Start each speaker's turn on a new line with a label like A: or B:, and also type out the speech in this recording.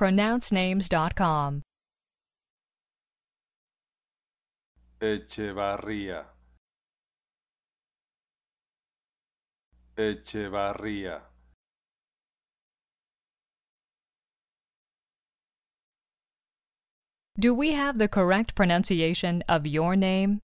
A: pronouncenames.com.
B: Echevarría. Echevarría.
A: Do we have the correct pronunciation of your name?